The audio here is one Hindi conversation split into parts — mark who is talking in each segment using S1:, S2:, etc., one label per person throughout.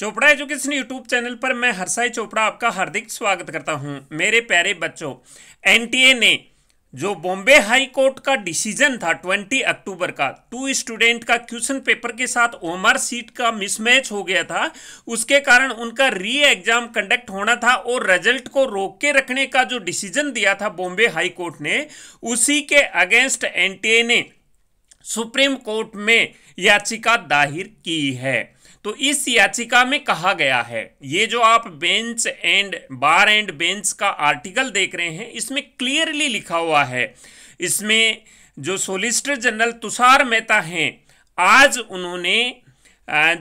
S1: चोपड़ा एजुकेशन यूट्यूब चैनल पर मैं हरसाई चोपड़ा आपका हार्दिक स्वागत करता हूं मेरे प्यारे बच्चों एनटीए ने जो बॉम्बे हाई कोर्ट का डिसीजन था 20 अक्टूबर का टू स्टूडेंट का क्वेश्चन पेपर के साथ ओमर सीट का मिसमैच हो गया था उसके कारण उनका री एग्जाम कंडक्ट होना था और रिजल्ट को रोक के रखने का जो डिसीजन दिया था बॉम्बे हाई कोर्ट ने उसी के अगेंस्ट एनटीए ने सुप्रीम कोर्ट में याचिका दाहिर की है तो इस याचिका में कहा गया है ये जो आप bench and bar and bench का आर्टिकल देख रहे हैं इसमें क्लियरली लिखा हुआ है इसमें जो सोलिसिटर जनरल तुषार मेहता हैं आज उन्होंने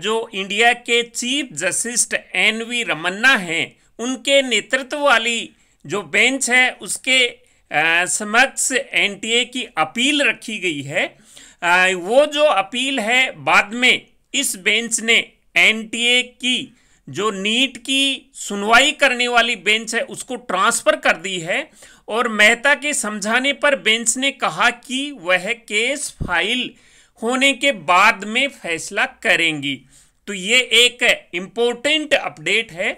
S1: जो इंडिया के chief justice N V Ramana हैं उनके नेतृत्व वाली जो बेंच है उसके समक्ष एनटीए की अपील रखी गई है वो जो अपील है बाद में इस बेंच ने एनटीए की जो नीट की सुनवाई करने वाली बेंच है उसको ट्रांसफर कर दी है और मेहता के समझाने पर बेंच ने कहा कि वह केस फाइल होने के बाद में फैसला करेंगी तो ये एक इम्पोर्टेंट अपडेट है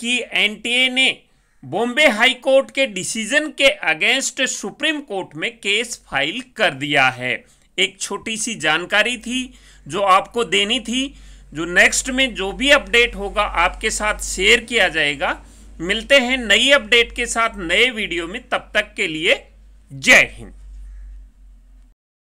S1: कि एनटीए ने बॉम्बे हाई कोर्ट के डिसीजन के अगेंस्ट सुप्रीम कोर्ट में केस फाइल कर दिया है एक छोटी सी जानकारी थी जो आपको देनी थी जो नेक्स्ट में जो भी अपडेट होगा आपके साथ शेयर किया जाएगा मिलते हैं नई अपडेट के साथ नए वीडियो में तब तक के लिए जय हिंद